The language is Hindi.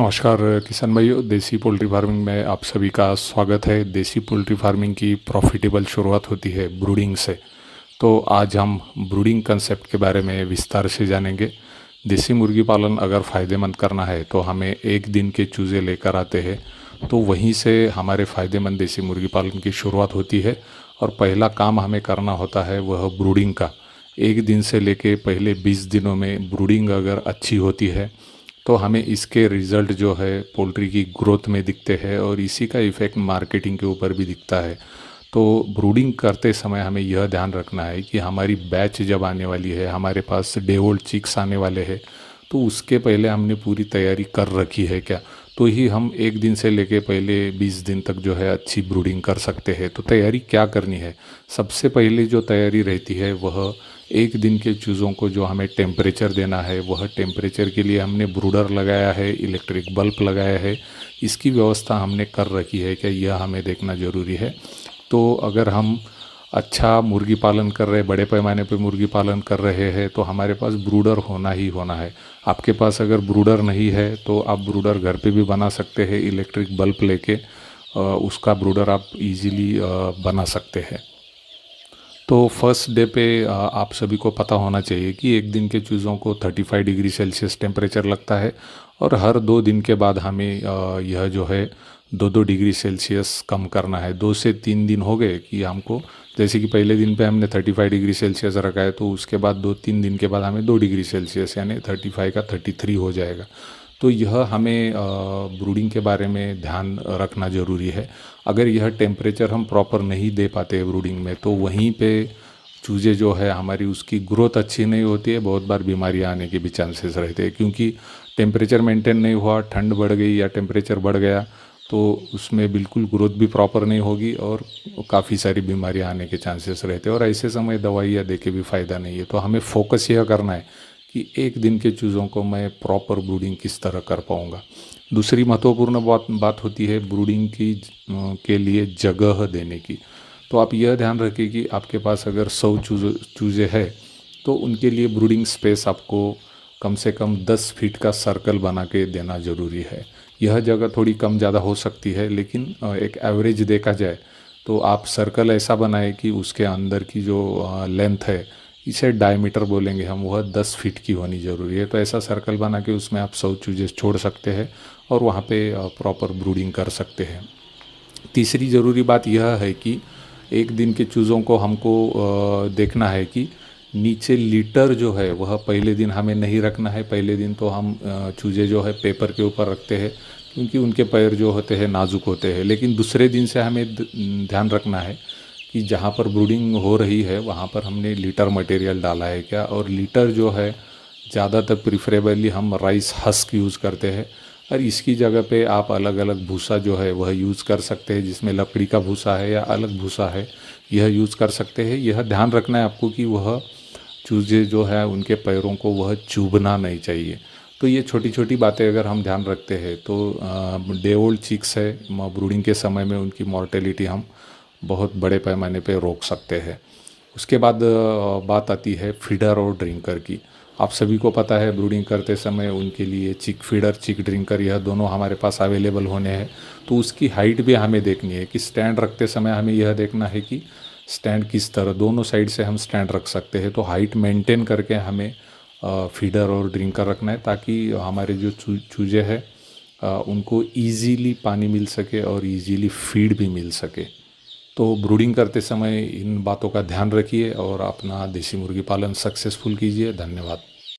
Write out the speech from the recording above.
नमस्कार किसान भाई देसी पोल्ट्री फार्मिंग में आप सभी का स्वागत है देसी पोल्ट्री फार्मिंग की प्रॉफिटेबल शुरुआत होती है ब्रूडिंग से तो आज हम ब्रूडिंग कंसेप्ट के बारे में विस्तार से जानेंगे देसी मुर्गी पालन अगर फ़ायदेमंद करना है तो हमें एक दिन के चूज़े लेकर आते हैं तो वहीं से हमारे फ़ायदेमंद देसी मुर्गी पालन की शुरुआत होती है और पहला काम हमें करना होता है वह ब्रूडिंग का एक दिन से लेके पहले 20 दिनों में ब्रूडिंग अगर अच्छी होती है तो हमें इसके रिज़ल्ट जो है पोल्ट्री की ग्रोथ में दिखते हैं और इसी का इफ़ेक्ट मार्केटिंग के ऊपर भी दिखता है तो ब्रूडिंग करते समय हमें यह ध्यान रखना है कि हमारी बैच जब आने वाली है हमारे पास डे ओल्ड चिक्स आने वाले हैं तो उसके पहले हमने पूरी तैयारी कर रखी है क्या तो ही हम एक दिन से लेके पहले 20 दिन तक जो है अच्छी ब्रूडिंग कर सकते हैं तो तैयारी क्या करनी है सबसे पहले जो तैयारी रहती है वह एक दिन के चूज़ों को जो हमें टेम्परेचर देना है वह टेम्परेचर के लिए हमने ब्रूडर लगाया है इलेक्ट्रिक बल्ब लगाया है इसकी व्यवस्था हमने कर रखी है क्या यह हमें देखना ज़रूरी है तो अगर हम अच्छा मुर्गी पालन कर रहे बड़े पैमाने पर मुर्गी पालन कर रहे हैं तो हमारे पास ब्रूडर होना ही होना है आपके पास अगर ब्रूडर नहीं है तो आप ब्रूडर घर पे भी बना सकते हैं इलेक्ट्रिक बल्ब लेके उसका ब्रूडर आप इजीली बना सकते हैं तो फर्स्ट डे पे आप सभी को पता होना चाहिए कि एक दिन के चूज़ों को 35 डिग्री सेल्सियस टेम्परेचर लगता है और हर दो दिन के बाद हमें यह जो है दो दो डिग्री सेल्सियस कम करना है दो से तीन दिन हो गए कि हमको जैसे कि पहले दिन पे हमने 35 डिग्री सेल्सियस रखा है तो उसके बाद दो तीन दिन के बाद हमें दो डिग्री सेल्सियस यानी 35 का 33 हो जाएगा तो यह हमें ब्रूडिंग के बारे में ध्यान रखना ज़रूरी है अगर यह टेम्परेचर हम प्रॉपर नहीं दे पाते ब्रूडिंग में तो वहीं पे चूज़ें जो है हमारी उसकी ग्रोथ अच्छी नहीं होती है बहुत बार बीमारियाँ आने के भी चांसेस रहते हैं क्योंकि टेम्परेचर मेंटेन नहीं हुआ ठंड बढ़ गई या टेम्परेचर बढ़ गया तो उसमें बिल्कुल ग्रोथ भी प्रॉपर नहीं होगी और काफ़ी सारी बीमारियां आने के चांसेस रहते हैं और ऐसे समय दवाइयाँ दे के भी फ़ायदा नहीं है तो हमें फोकस यह करना है कि एक दिन के चूज़ों को मैं प्रॉपर ब्रूडिंग किस तरह कर पाऊँगा दूसरी महत्वपूर्ण बात बात होती है ब्रूडिंग की के लिए जगह देने की तो आप यह ध्यान रखें कि आपके पास अगर सौ चूज चूज़े हैं तो उनके लिए ब्रूडिंग स्पेस आपको कम से कम दस फीट का सर्कल बना के देना ज़रूरी है यह जगह थोड़ी कम ज़्यादा हो सकती है लेकिन एक एवरेज देखा जाए तो आप सर्कल ऐसा बनाए कि उसके अंदर की जो लेंथ है इसे डायमीटर बोलेंगे हम वह दस फीट की होनी ज़रूरी है तो ऐसा सर्कल बना के उसमें आप सौ चूजे छोड़ सकते हैं और वहाँ पे प्रॉपर ब्रूडिंग कर सकते हैं तीसरी ज़रूरी बात यह है कि एक दिन के चूज़ों को हमको देखना है कि नीचे लीटर जो है वह पहले दिन हमें नहीं रखना है पहले दिन तो हम चूज़े जो है पेपर के ऊपर रखते हैं क्योंकि उनके पैर जो होते हैं नाजुक होते हैं लेकिन दूसरे दिन से हमें ध्यान रखना है कि जहाँ पर ब्रूडिंग हो रही है वहाँ पर हमने लीटर मटेरियल डाला है क्या और लीटर जो है ज़्यादातर प्रिफरेबली हम राइस हस्क यूज़ करते हैं और इसकी जगह पे आप अलग अलग भूसा जो है वह यूज़ कर सकते हैं जिसमें लकड़ी का भूसा है या अलग भूसा है यह यूज़ कर सकते हैं यह ध्यान रखना है आपको कि वह चूजे जो है उनके पैरों को वह चुभना नहीं चाहिए तो ये छोटी छोटी बातें अगर हम ध्यान रखते हैं तो डे ओल्ड चिक्स है ब्रूडिंग के समय में उनकी मॉर्टेलिटी हम बहुत बड़े पैमाने पे रोक सकते हैं उसके बाद बात आती है फीडर और ड्रिंकर की आप सभी को पता है ब्रूडिंग करते समय उनके लिए चिक फीडर चिक ड्रिंकर यह दोनों हमारे पास अवेलेबल होने हैं तो उसकी हाइट भी हमें देखनी है कि स्टैंड रखते समय हमें यह देखना है कि स्टैंड किस तरह दोनों साइड से हम स्टैंड रख सकते हैं तो हाइट मेंटेन करके हमें फीडर और ड्रिंकर रखना है ताकि हमारे जो चूजे हैं उनको ईजीली पानी मिल सके और ईजीली फीड भी मिल सके तो ब्रूडिंग करते समय इन बातों का ध्यान रखिए और अपना देसी मुर्गी पालन सक्सेसफुल कीजिए धन्यवाद